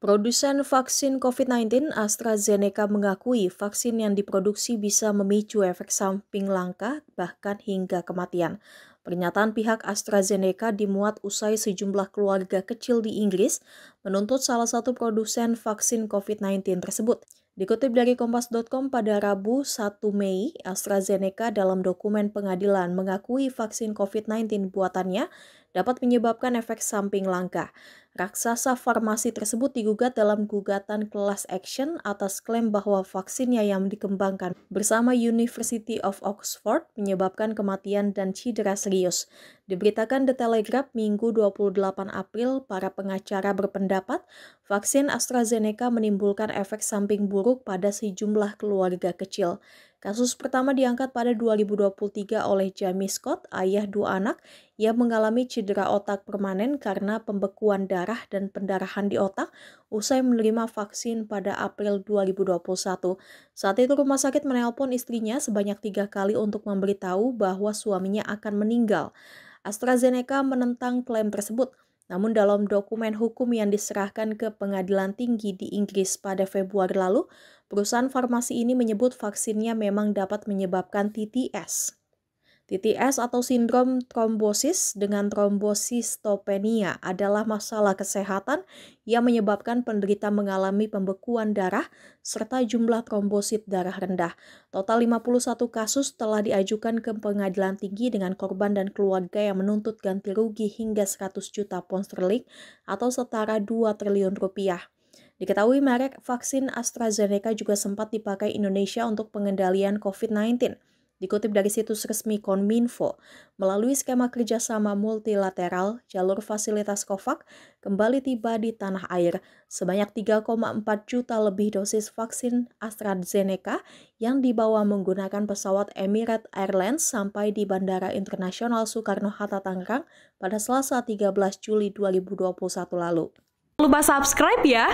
Produsen vaksin COVID-19 AstraZeneca mengakui vaksin yang diproduksi bisa memicu efek samping langka bahkan hingga kematian. Pernyataan pihak AstraZeneca dimuat usai sejumlah keluarga kecil di Inggris menuntut salah satu produsen vaksin COVID-19 tersebut. Dikutip dari Kompas.com pada Rabu 1 Mei, AstraZeneca dalam dokumen pengadilan mengakui vaksin COVID-19 buatannya dapat menyebabkan efek samping langka. Raksasa farmasi tersebut digugat dalam gugatan kelas action atas klaim bahwa vaksinnya yang dikembangkan bersama University of Oxford menyebabkan kematian dan cedera serius. Diberitakan The Telegraph Minggu 28 April, para pengacara berpendapat vaksin AstraZeneca menimbulkan efek samping buruk pada sejumlah keluarga kecil. Kasus pertama diangkat pada 2023 oleh Jamie Scott, ayah dua anak, yang mengalami cedera otak permanen karena pembekuan darah dan pendarahan di otak usai menerima vaksin pada April 2021. Saat itu rumah sakit menelpon istrinya sebanyak tiga kali untuk memberitahu bahwa suaminya akan meninggal. AstraZeneca menentang klaim tersebut. Namun dalam dokumen hukum yang diserahkan ke pengadilan tinggi di Inggris pada Februari lalu, perusahaan farmasi ini menyebut vaksinnya memang dapat menyebabkan TTS. TTS atau sindrom trombosis dengan trombosistopenia adalah masalah kesehatan yang menyebabkan penderita mengalami pembekuan darah serta jumlah trombosit darah rendah. Total 51 kasus telah diajukan ke pengadilan tinggi dengan korban dan keluarga yang menuntut ganti rugi hingga 100 juta pound sterling atau setara 2 triliun rupiah. Diketahui merek vaksin AstraZeneca juga sempat dipakai Indonesia untuk pengendalian COVID-19. Dikutip dari situs resmi Konminfo, melalui skema kerjasama multilateral, jalur fasilitas COVAX kembali tiba di tanah air sebanyak 3,4 juta lebih dosis vaksin AstraZeneca yang dibawa menggunakan pesawat Emirates Airlines sampai di Bandara Internasional Soekarno-Hatta Tangerang pada Selasa 13 Juli 2021 lalu. Lupa subscribe ya!